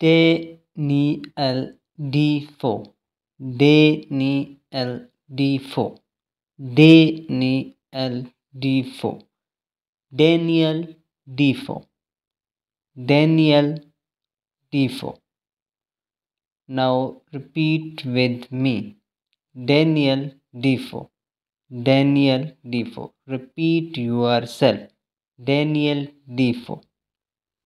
D4 D4 D4 Daniel D4 Daniel D4 Now repeat with me Daniel D4 Daniel D4 Repeat yourself Daniel D4